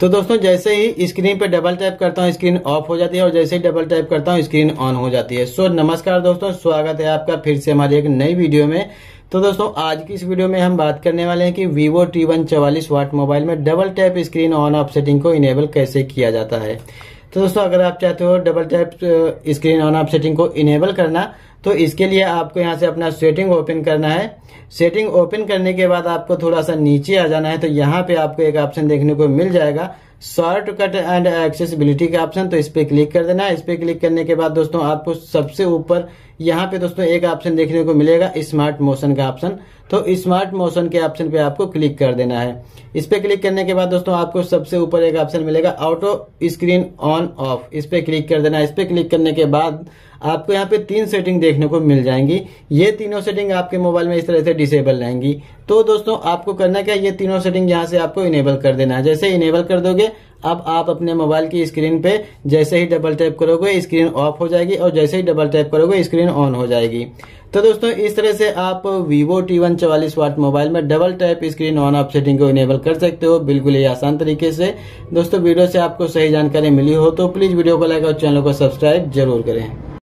तो दोस्तों जैसे ही स्क्रीन पे डबल टैप करता हूँ स्क्रीन ऑफ हो जाती है और जैसे ही डबल टैप करता हूँ स्क्रीन ऑन हो जाती है सो so, नमस्कार दोस्तों स्वागत है आपका फिर से हमारी एक नई वीडियो में तो दोस्तों आज की इस वीडियो में हम बात करने वाले हैं कि वीवो टी वन चवालीस वाट मोबाइल में double tap screen on off setting को इनेबल कैसे किया जाता है तो दोस्तों अगर आप चाहते हो double tap screen on off setting को इनेबल करना तो इसके लिए आपको यहाँ से अपना सेटिंग ओपन करना है सेटिंग ओपन करने के बाद आपको थोड़ा सा नीचे आ जाना है तो यहाँ पे आपको एक ऑप्शन देखने को मिल जाएगा शॉर्टकट एंड एक्सेसिबिलिटी का ऑप्शन तो इस पर क्लिक कर देना है इस पर क्लिक करने के बाद दोस्तों आपको सबसे ऊपर यहाँ पे दोस्तों एक ऑप्शन देखने को मिलेगा स्मार्ट मोशन का ऑप्शन तो स्मार्ट मोशन के ऑप्शन पे आपको क्लिक कर देना है इस पर क्लिक करने के बाद दोस्तों आपको सबसे ऊपर एक ऑप्शन मिलेगा ऑटो स्क्रीन ऑन ऑफ इस पर क्लिक कर देना है इस पर क्लिक करने के बाद आपको यहाँ पे तीन सेटिंग देखने को मिल जाएंगी ये तीनों सेटिंग आपके मोबाइल में इस तरह से डिसेबल रहेंगी तो दोस्तों आपको करना क्या ये तीनों सेटिंग यहाँ से आपको इनेबल कर देना है जैसे इनेबल कर दोगे अब आप अपने मोबाइल की स्क्रीन पे जैसे ही डबल टैप करोगे स्क्रीन ऑफ हो जाएगी और जैसे ही डबल टैप करोगे स्क्रीन ऑन हो जाएगी तो दोस्तों इस तरह से आप वीवो टी वन चवालीस वाट मोबाइल में double tap screen on off setting को इनेबल कर सकते हो बिल्कुल ही आसान तरीके से दोस्तों वीडियो से आपको सही जानकारी मिली हो तो प्लीज वीडियो को लाइक और चैनल को सब्सक्राइब जरूर करें